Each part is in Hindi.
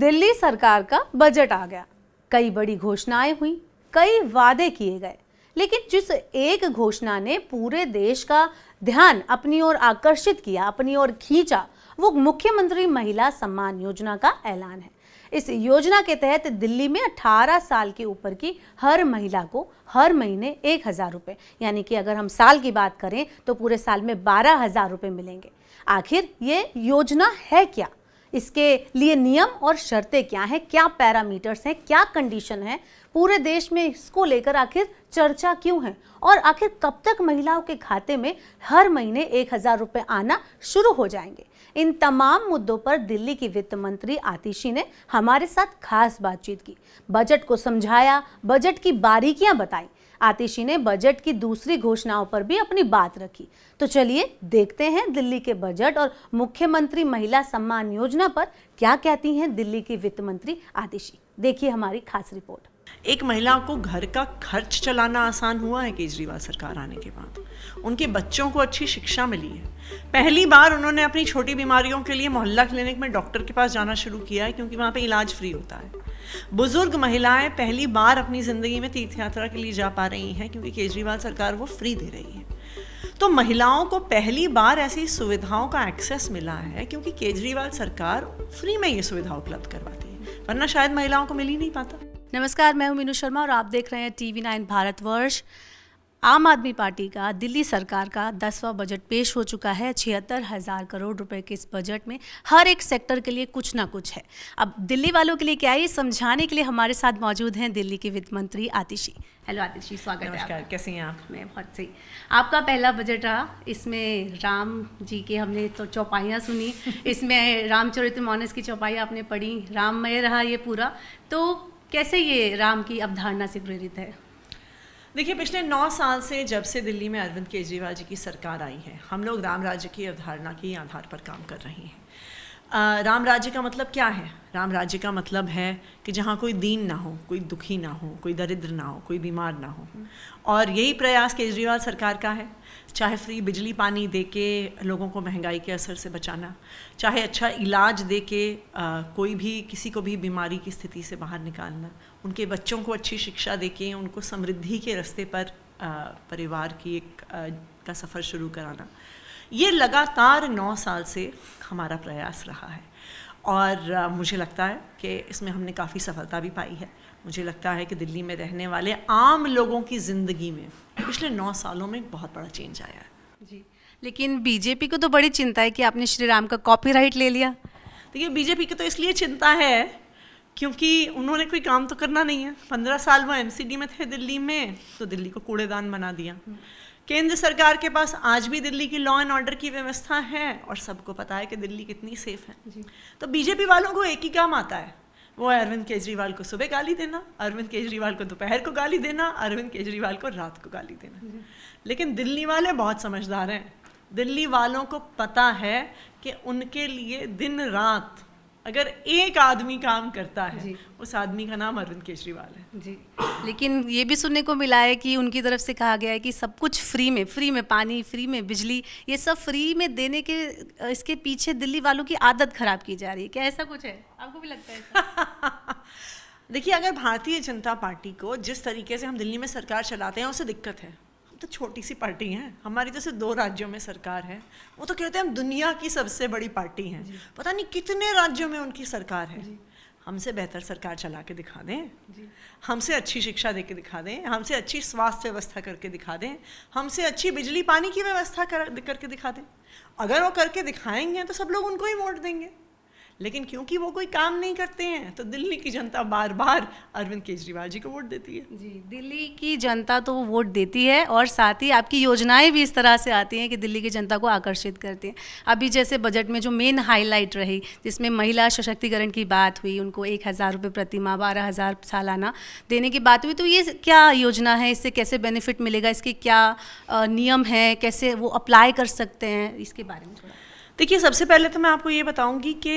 दिल्ली सरकार का बजट आ गया कई बड़ी घोषणाएं हुई कई वादे किए गए लेकिन जिस एक घोषणा ने पूरे देश का ध्यान अपनी ओर आकर्षित किया अपनी ओर खींचा वो मुख्यमंत्री महिला सम्मान योजना का ऐलान है इस योजना के तहत दिल्ली में 18 साल के ऊपर की हर महिला को हर महीने एक हज़ार रुपये यानी कि अगर हम साल की बात करें तो पूरे साल में बारह हज़ार रुपये मिलेंगे आखिर ये योजना है क्या इसके लिए नियम और शर्तें क्या हैं क्या पैरामीटर्स हैं क्या कंडीशन है पूरे देश में इसको लेकर आखिर चर्चा क्यों है और आखिर कब तक महिलाओं के खाते में हर महीने एक हज़ार रुपये आना शुरू हो जाएंगे इन तमाम मुद्दों पर दिल्ली की वित्त मंत्री आतिशी ने हमारे साथ खास बातचीत की बजट को समझाया बजट की बारीकियां बताई आतिशी ने बजट की दूसरी घोषणाओं पर भी अपनी बात रखी तो चलिए देखते हैं दिल्ली के बजट और मुख्यमंत्री महिला सम्मान योजना पर क्या कहती हैं दिल्ली की वित्त मंत्री आतिशी देखिए हमारी खास रिपोर्ट एक महिला को घर का खर्च चलाना आसान हुआ है केजरीवाल सरकार आने के बाद उनके बच्चों को अच्छी शिक्षा मिली है पहली बार उन्होंने अपनी छोटी बीमारियों के लिए मोहल्ला क्लिनिक में डॉक्टर के पास जाना शुरू किया है क्योंकि वहाँ पे इलाज फ्री होता है बुजुर्ग महिलाएं पहली बार अपनी ज़िंदगी में तीर्थ यात्रा के लिए जा पा रही हैं क्योंकि केजरीवाल सरकार वो फ्री दे रही है तो महिलाओं को पहली बार ऐसी सुविधाओं का एक्सेस मिला है क्योंकि केजरीवाल सरकार फ्री में ये सुविधा उपलब्ध करवाती है वरना शायद महिलाओं को मिल ही नहीं पाता नमस्कार मैं हूं मीनू शर्मा और आप देख रहे हैं टीवी नाइन भारतवर्ष आम आदमी पार्टी का दिल्ली सरकार का दसवां बजट पेश हो चुका है छिहत्तर हज़ार करोड़ रुपए के इस बजट में हर एक सेक्टर के लिए कुछ ना कुछ है अब दिल्ली वालों के लिए क्या है समझाने के लिए हमारे साथ मौजूद हैं दिल्ली के वित्त मंत्री आतिशी हेलो आतिशी स्वागत नमस्कार कैसे हैं आप मैं बहुत सही आपका पहला बजट रहा इसमें राम जी के हमने तो चौपाइयाँ सुनी इसमें रामचरित मानस की चौपाइयाँ आपने पढ़ी राममय रहा ये पूरा तो कैसे ये राम की अवधारणा से प्रेरित है देखिए पिछले नौ साल से जब से दिल्ली में अरविंद केजरीवाल जी की सरकार आई है हम लोग राम राज्य की अवधारणा के आधार पर काम कर रहे हैं राम राज्य का मतलब क्या है राम राज्य का मतलब है कि जहाँ कोई दीन ना हो कोई दुखी ना हो कोई दरिद्र ना हो कोई बीमार ना हो और यही प्रयास केजरीवाल सरकार का है चाहे फ्री बिजली पानी दे के लोगों को महंगाई के असर से बचाना चाहे अच्छा इलाज दे के आ, कोई भी किसी को भी बीमारी की स्थिति से बाहर निकालना उनके बच्चों को अच्छी शिक्षा देके उनको समृद्धि के रास्ते पर परिवार की एक का सफ़र शुरू कराना ये लगातार नौ साल से हमारा प्रयास रहा है और मुझे लगता है कि इसमें हमने काफ़ी सफलता भी पाई है मुझे लगता है कि दिल्ली में रहने वाले आम लोगों की ज़िंदगी में पिछले नौ सालों में बहुत बड़ा चेंज आया है जी लेकिन बीजेपी को तो बड़ी चिंता है कि आपने श्री राम का कॉपी ले लिया देखिए बीजेपी की तो इसलिए चिंता है क्योंकि उन्होंने कोई काम तो करना नहीं है पंद्रह साल वो एमसीडी में थे दिल्ली में तो दिल्ली को कूड़ेदान बना दिया हम्म। केंद्र सरकार के पास आज भी दिल्ली की लॉ एंड ऑर्डर की व्यवस्था है और सबको पता है कि दिल्ली कितनी सेफ है तो बीजेपी वालों को एक ही काम आता है वो अरविंद केजरीवाल को सुबह गाली देना अरविंद केजरीवाल को दोपहर को गाली देना अरविंद केजरीवाल को रात को गाली देना लेकिन दिल्ली वाले बहुत समझदार हैं दिल्ली वालों को पता है कि उनके लिए दिन रात अगर एक आदमी काम करता है उस आदमी का नाम अरविंद केजरीवाल है जी लेकिन ये भी सुनने को मिला है कि उनकी तरफ से कहा गया है कि सब कुछ फ्री में फ्री में पानी फ्री में बिजली ये सब फ्री में देने के इसके पीछे दिल्ली वालों की आदत खराब की जा रही है क्या ऐसा कुछ है आपको भी लगता है देखिए अगर भारतीय जनता पार्टी को जिस तरीके से हम दिल्ली में सरकार चलाते हैं उसे दिक्कत है तो छोटी सी पार्टी है हमारी जैसे दो राज्यों में सरकार है वो तो कहते हैं हम दुनिया की सबसे बड़ी पार्टी हैं पता नहीं कितने राज्यों में उनकी सरकार है हमसे बेहतर सरकार चला के दिखा दें हमसे अच्छी शिक्षा दे के दिखा दें हमसे अच्छी स्वास्थ्य व्यवस्था करके दिखा दें हमसे अच्छी बिजली पानी की व्यवस्था कर करके दिखा दें अगर वो करके दिखाएंगे तो सब लोग उनको ही वोट देंगे लेकिन क्योंकि वो कोई काम नहीं करते हैं तो दिल्ली की जनता बार बार अरविंद केजरीवाल जी को वोट देती है जी दिल्ली की जनता तो वोट देती है और साथ ही आपकी योजनाएं भी इस तरह से आती हैं कि दिल्ली की जनता को आकर्षित करती हैं अभी जैसे बजट में जो मेन हाईलाइट रही जिसमें महिला सशक्तिकरण की बात हुई उनको एक हज़ार रुपये प्रति माह बारह हज़ार सालाना देने की बात हुई तो ये क्या योजना है इससे कैसे बेनिफिट मिलेगा इसके क्या नियम हैं कैसे वो अप्लाई कर सकते हैं इसके बारे में देखिए सबसे पहले तो मैं आपको ये बताऊंगी कि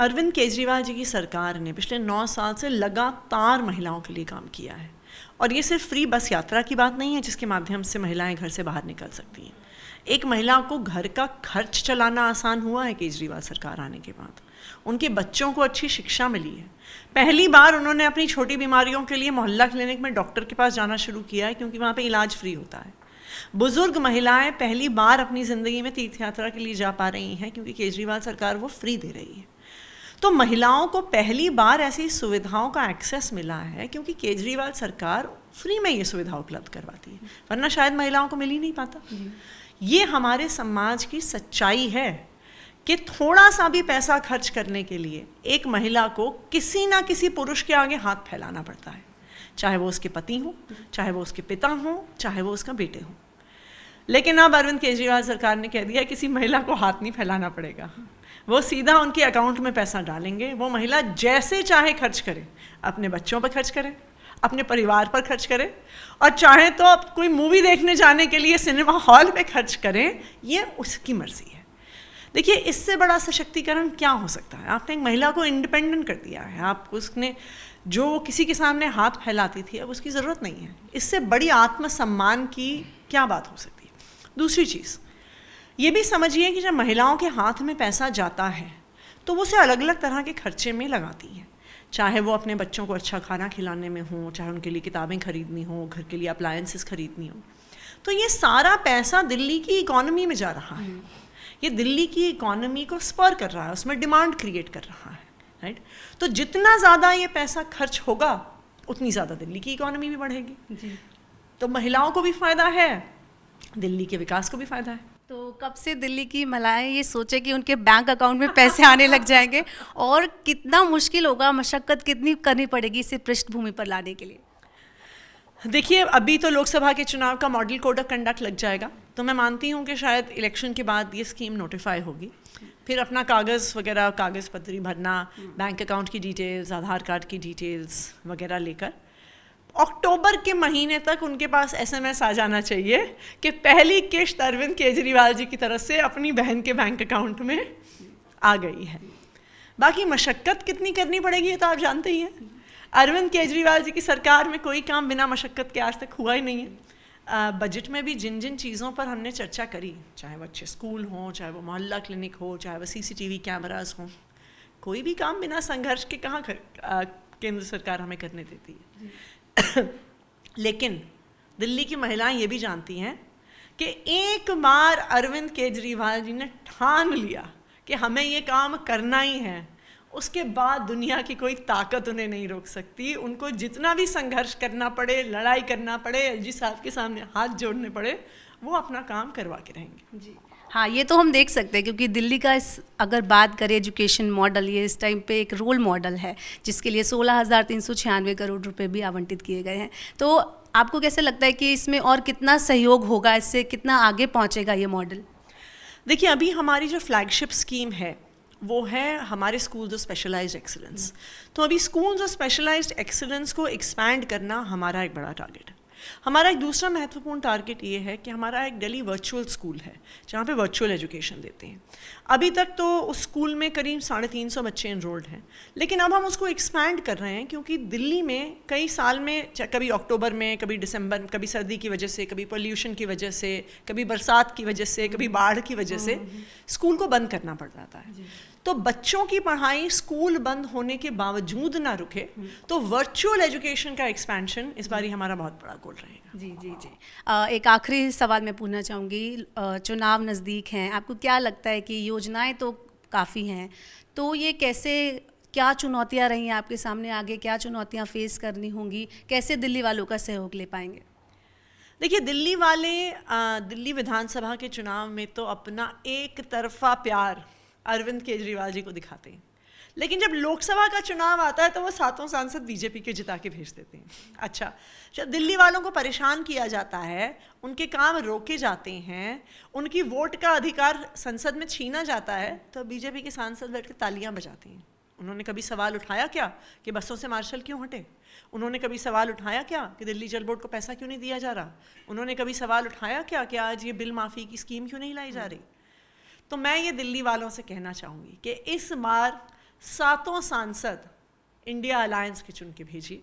अरविंद केजरीवाल जी की सरकार ने पिछले नौ साल से लगातार महिलाओं के लिए काम किया है और ये सिर्फ फ्री बस यात्रा की बात नहीं है जिसके माध्यम से महिलाएं घर से बाहर निकल सकती हैं एक महिला को घर का खर्च चलाना आसान हुआ है केजरीवाल सरकार आने के बाद उनके बच्चों को अच्छी शिक्षा मिली है पहली बार उन्होंने अपनी छोटी बीमारियों के लिए मोहल्ला क्लिनिक में डॉक्टर के पास जाना शुरू किया है क्योंकि वहाँ पर इलाज फ्री होता है बुजुर्ग महिलाएं पहली बार अपनी ज़िंदगी में तीर्थ यात्रा के लिए जा पा रही हैं क्योंकि केजरीवाल सरकार वो फ्री दे रही है तो महिलाओं को पहली बार ऐसी सुविधाओं का एक्सेस मिला है क्योंकि केजरीवाल सरकार फ्री में ये सुविधा उपलब्ध करवाती है वरना शायद महिलाओं को मिल ही नहीं पाता ये हमारे समाज की सच्चाई है कि थोड़ा सा भी पैसा खर्च करने के लिए एक महिला को किसी ना किसी पुरुष के आगे हाथ फैलाना पड़ता है चाहे वो उसके पति हो चाहे वो उसके पिता हो चाहे वो उसका बेटे हो लेकिन अब अरविंद केजरीवाल सरकार ने कह दिया किसी महिला को हाथ नहीं फैलाना पड़ेगा वो सीधा उनके अकाउंट में पैसा डालेंगे वो महिला जैसे चाहे खर्च करे अपने बच्चों पर खर्च करे अपने परिवार पर खर्च करें और चाहे तो आप कोई मूवी देखने जाने के लिए सिनेमा हॉल में खर्च करें ये उसकी मर्ज़ी है देखिए इससे बड़ा सशक्तिकरण क्या हो सकता है आपने एक महिला को इंडिपेंडेंट कर दिया है आप उसने जो किसी के सामने हाथ फैलाती थी अब उसकी ज़रूरत नहीं है इससे बड़ी आत्मसम्मान की क्या बात हो सकती है दूसरी चीज़ ये भी समझिए कि जब महिलाओं के हाथ में पैसा जाता है तो वो उसे अलग अलग तरह के खर्चे में लगाती हैं चाहे वो अपने बच्चों को अच्छा खाना खिलाने में हो चाहे उनके लिए किताबें खरीदनी हो घर के लिए अप्लायंसेस खरीदनी हो तो ये सारा पैसा दिल्ली की इकोनॉमी में जा रहा है ये दिल्ली की इकोनॉमी को स्पर कर रहा है उसमें डिमांड क्रिएट कर रहा है राइट तो जितना ज़्यादा ये पैसा खर्च होगा उतनी ज़्यादा दिल्ली की इकोनॉमी भी बढ़ेगी तो महिलाओं को भी फ़ायदा है दिल्ली के विकास को भी फ़ायदा है तो कब से दिल्ली की महिलाएं ये सोचे कि उनके बैंक अकाउंट में पैसे आने लग जाएंगे और कितना मुश्किल होगा मशक्क़त कितनी करनी पड़ेगी इसे पृष्ठभूमि पर लाने के लिए देखिए अभी तो लोकसभा के चुनाव का मॉडल कोड ऑफ कंडक्ट लग जाएगा तो मैं मानती हूँ कि शायद इलेक्शन के बाद ये स्कीम नोटिफाई होगी फिर अपना कागज़ वगैरह कागज़ पत्री भरना बैंक अकाउंट की डिटेल्स आधार कार्ड की डिटेल्स वगैरह लेकर अक्टूबर के महीने तक उनके पास एसएमएस आ जाना चाहिए कि पहली किश्त अरविंद केजरीवाल जी की तरफ से अपनी बहन के बैंक अकाउंट में आ गई है बाकी मशक्क़त कितनी करनी पड़ेगी ये तो आप जानते ही हैं अरविंद केजरीवाल जी की सरकार में कोई काम बिना मशक्क़त के आज तक हुआ ही नहीं है बजट में भी जिन जिन चीज़ों पर हमने चर्चा करी चाहे वो अच्छे स्कूल हों चाहे वो मोहल्ला क्लिनिक हो चाहे वो सीसीटीवी कैमरास हों कोई भी काम बिना संघर्ष के कहाँ केंद्र सरकार हमें करने देती है लेकिन दिल्ली की महिलाएं ये भी जानती हैं कि एक बार अरविंद केजरीवाल जी ने ठान लिया कि हमें ये काम करना ही है उसके बाद दुनिया की कोई ताकत उन्हें नहीं रोक सकती उनको जितना भी संघर्ष करना पड़े लड़ाई करना पड़े एल साहब के सामने हाथ जोड़ने पड़े वो अपना काम करवा के रहेंगे जी हाँ ये तो हम देख सकते हैं क्योंकि दिल्ली का इस अगर बात करें एजुकेशन मॉडल ये इस टाइम पे एक रोल मॉडल है जिसके लिए सोलह हज़ार तीन सौ छियानवे करोड़ रुपए भी आवंटित किए गए हैं तो आपको कैसे लगता है कि इसमें और कितना सहयोग होगा इससे कितना आगे पहुँचेगा ये मॉडल देखिए अभी हमारी जो फ्लैगशिप स्कीम है वो है हमारे स्कूल ऑफ स्पेशलाइज्ड एक्सेलेंस तो अभी स्कूल जो स्पेशलाइज्ड एक्सेलेंस को एक्सपैंड करना हमारा एक बड़ा टारगेट है हमारा एक दूसरा महत्वपूर्ण टारगेट ये है कि हमारा एक डेली वर्चुअल स्कूल है जहाँ पे वर्चुअल एजुकेशन देते हैं अभी तक तो उस स्कूल में करीब साढ़े तीन सौ बच्चे इनरोल्ड हैं लेकिन अब हम उसको एक्सपैंड कर रहे हैं क्योंकि दिल्ली में कई साल में कभी अक्टूबर में कभी दिसंबर कभी सर्दी की वजह से कभी पोल्यूशन की वजह से कभी बरसात की वजह से कभी बाढ़ की वजह से स्कूल हम्म, हम्म, हम्म। को बंद करना पड़ जाता है तो बच्चों की पढ़ाई स्कूल बंद होने के बावजूद ना रुके तो वर्चुअल एजुकेशन का एक्सपेंशन इस बार हमारा बहुत बड़ा गोल रहेगा जी जी जी आ, एक आखिरी सवाल मैं पूछना चाहूँगी चुनाव नज़दीक हैं आपको क्या लगता है कि योजनाएं तो काफ़ी हैं तो ये कैसे क्या चुनौतियाँ रही हैं आपके सामने आगे क्या चुनौतियाँ फेस करनी होंगी कैसे दिल्ली वालों का सहयोग ले पाएंगे देखिए दिल्ली वाले दिल्ली विधानसभा के चुनाव में तो अपना एक तरफा प्यार अरविंद केजरीवाल जी को दिखाते हैं लेकिन जब लोकसभा का चुनाव आता है तो वो सातों सांसद बीजेपी के जिता के भेज देते हैं अच्छा जब दिल्ली वालों को परेशान किया जाता है उनके काम रोके जाते हैं उनकी वोट का अधिकार संसद में छीना जाता है तो बीजेपी के सांसद बैठ के तालियाँ बजाते हैं उन्होंने कभी सवाल उठाया क्या कि बसों से मार्शल क्यों हटे उन्होंने कभी सवाल उठाया क्या कि दिल्ली जल बोर्ड को पैसा क्यों नहीं दिया जा रहा उन्होंने कभी सवाल उठाया क्या कि आज ये बिल माफ़ी की स्कीम क्यों नहीं लाई जा रही तो मैं ये दिल्ली वालों से कहना चाहूँगी कि इस बार सातों सांसद इंडिया अलायंस के चुन के भेजिए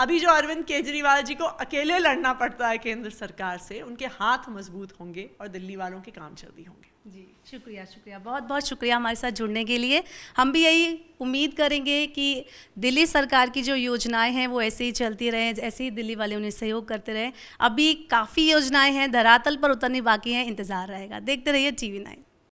अभी जो अरविंद केजरीवाल जी को अकेले लड़ना पड़ता है केंद्र सरकार से उनके हाथ मजबूत होंगे और दिल्ली वालों के काम जल्दी होंगे जी शुक्रिया शुक्रिया बहुत बहुत शुक्रिया हमारे साथ जुड़ने के लिए हम भी यही उम्मीद करेंगे कि दिल्ली सरकार की जो योजनाएं हैं वो ऐसे ही चलती रहें ऐसे ही दिल्ली वाले उन्हें सहयोग करते रहें अभी काफ़ी योजनाएं हैं धरातल पर उतरनी बाकी हैं इंतज़ार रहेगा देखते रहिए टी वी नाइन